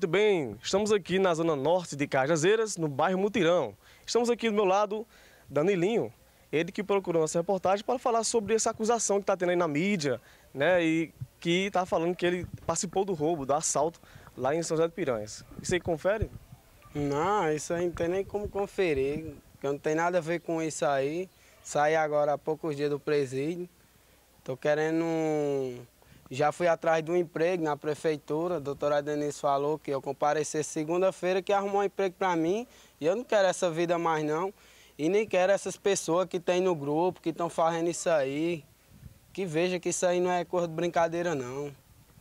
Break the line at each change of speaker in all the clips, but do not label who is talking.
Muito bem, estamos aqui na zona norte de Cajazeiras, no bairro Mutirão. Estamos aqui do meu lado, Danilinho, ele que procurou essa reportagem para falar sobre essa acusação que está tendo aí na mídia, né, e que está falando que ele
participou do roubo, do assalto lá em São José de Piranhas. Isso aí confere? Não, isso aí não tem nem como conferir, porque não tem nada a ver com isso aí. Saí agora há poucos dias do presídio, estou querendo já fui atrás de um emprego na prefeitura, a doutora Denise falou que eu comparecer segunda-feira, que arrumou um emprego para mim, e eu não quero essa vida mais não, e nem quero essas pessoas que tem no grupo, que estão fazendo isso aí, que veja que isso aí não é coisa de brincadeira não.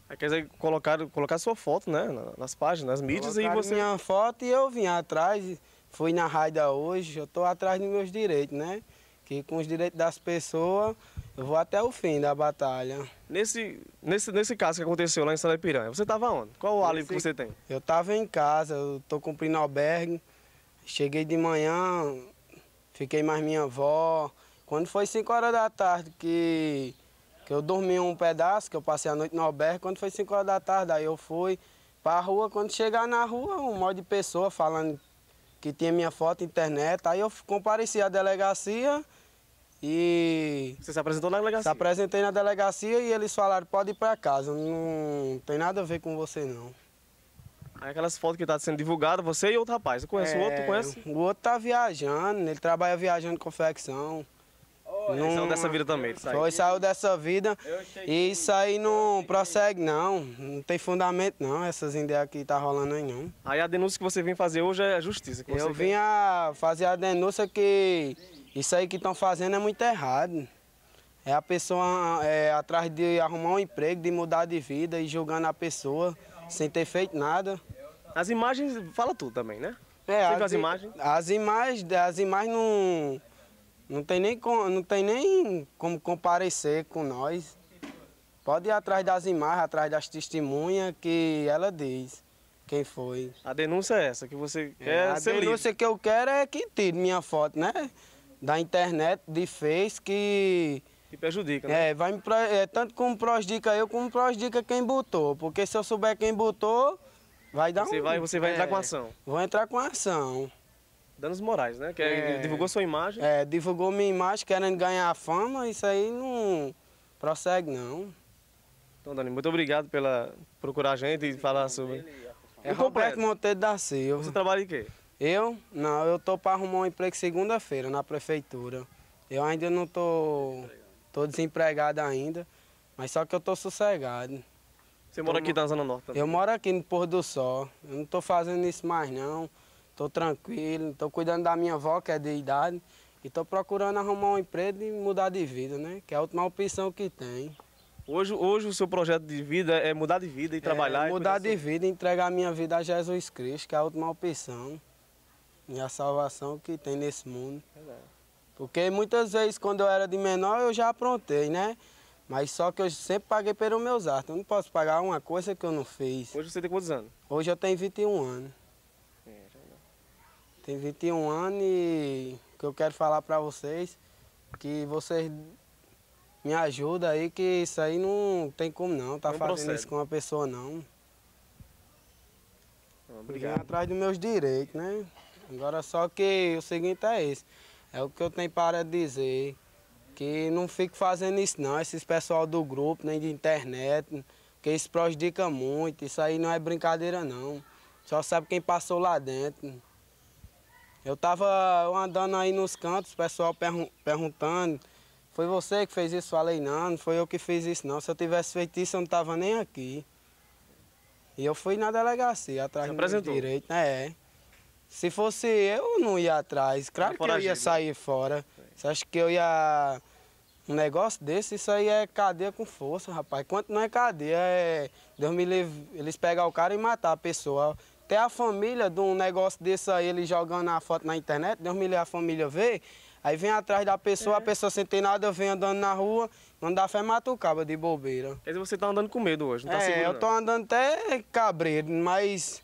É, quer dizer, colocar, colocar sua foto, né, nas páginas, nas mídias Colocaram e você... minha foto e eu vim atrás, fui na raida hoje, eu estou atrás dos meus direitos, né que com os direitos das pessoas eu vou até o fim da batalha. Nesse, nesse, nesse caso que aconteceu
lá em Santa Piranha, você estava onde? Qual o alívio que você tem?
Eu estava em casa, eu estou cumprindo albergue. Cheguei de manhã, fiquei mais minha avó. Quando foi 5 horas da tarde que, que eu dormi um pedaço, que eu passei a noite no albergue, quando foi 5 horas da tarde, aí eu fui para a rua. Quando chegar na rua, um monte de pessoa falando que tinha minha foto na internet. Aí eu compareci à delegacia e. Você se apresentou na delegacia? Se apresentei na delegacia e eles falaram: pode ir para casa, não tem nada a ver com você não.
Aí aquelas fotos que tá sendo divulgada, você e outro rapaz. Você conhece é, o outro? Tu é, conhece?
O outro tá viajando, ele trabalha viajando de confecção. Oh, ele saiu dessa vida também. Saiu. Foi, saiu dessa vida. E isso aí não prossegue, não. Não tem fundamento, não, essas ideias que tá rolando nenhum Aí a denúncia que você vem fazer hoje é justiça. eu vem. vim a fazer a denúncia que. Isso aí que estão fazendo é muito errado. É a pessoa é, atrás de arrumar um emprego, de mudar de vida e julgando a pessoa sem ter feito nada. As imagens fala tudo também, né? É, as, as imagens. As imagens, as imagens não, não, tem nem, não tem nem como comparecer com nós. Pode ir atrás das imagens, atrás das testemunhas que ela diz quem foi. A denúncia é essa que você é, quer é, A denúncia livre. que eu quero é que tire minha foto, né? da internet, de Face, que... Que prejudica, né? É, vai me, é tanto como prejudica eu, como prejudica quem botou. Porque se eu souber quem botou, vai dar você um... Vai, você vai é, entrar com ação. Vou entrar com ação. Danos morais, né? Que é, é, divulgou sua imagem. É, divulgou minha imagem querendo ganhar fama, isso aí não prossegue, não.
Então, Dani muito obrigado pela procurar a gente e falar sobre... É completo Monteiro da Silva. Você trabalha em quê?
Eu? Não, eu tô para arrumar um emprego segunda-feira na prefeitura. Eu ainda não tô, tô desempregado ainda, mas só que eu tô sossegado.
Você mora tô, aqui na Zona Norte? Também. Né? Eu moro
aqui no Pôr do Sol. Eu não tô fazendo isso mais não. Tô tranquilo, tô cuidando da minha avó, que é de idade, e tô procurando arrumar um emprego e mudar de vida, né? Que é a última opção que tem. Hoje, hoje o seu projeto de vida é mudar de vida e é, trabalhar? É, mudar e de vida, entregar a minha vida a Jesus Cristo, que é a última opção e a salvação que tem nesse mundo. É Porque muitas vezes, quando eu era de menor, eu já aprontei, né? Mas só que eu sempre paguei pelos meus atos. Eu não posso pagar uma coisa que eu não fiz. Hoje você tem quantos anos? Hoje eu tenho 21 anos. É, é tenho 21 anos e o que eu quero falar para vocês, que vocês me ajudam aí, que isso aí não tem como não, tá não fazendo procede. isso com uma pessoa não. Obrigado. Vem atrás dos meus direitos, né? Agora só que o seguinte é esse, é o que eu tenho para dizer, que não fico fazendo isso não, esses pessoal do grupo, nem de internet, que isso prejudica muito, isso aí não é brincadeira não. Só sabe quem passou lá dentro. Eu tava andando aí nos cantos, o pessoal perguntando, foi você que fez isso? Falei, não, não foi eu que fiz isso não. Se eu tivesse feito isso, eu não tava nem aqui. E eu fui na delegacia, atrás do direito. É. Se fosse eu, não ia atrás. Tá claro que eu ia sair fora. Você acha que eu ia... Um negócio desse, isso aí é cadeia com força, rapaz. Quanto não é cadeia, é... Deus me livre, eles pegar o cara e matar a pessoa. Até a família de um negócio desse aí, ele jogando a foto na internet, Deus me livre a família ver, aí vem atrás da pessoa, é. a pessoa sem ter nada, vem andando na rua, não dá fé, mata o cabo de bobeira. Quer dizer, você tá andando com medo hoje, não tá é, seguro, eu tô andando até cabreiro, mas...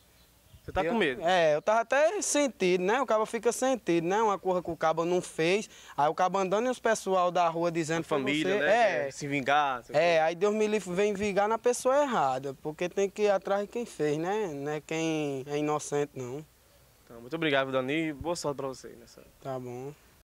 Você tá eu, com medo? É, eu tava até sentindo né? O cabo fica sentindo né? Uma corra que o cabo não fez. Aí o cabo andando e os pessoal da rua dizendo a família, você, né? É, se vingar. É, aí Deus me livre vem vingar na pessoa errada, porque tem que ir atrás de quem fez, né? Não é quem é inocente, não. Então, muito
obrigado, Dani. Boa sorte pra você nessa.
Tá bom.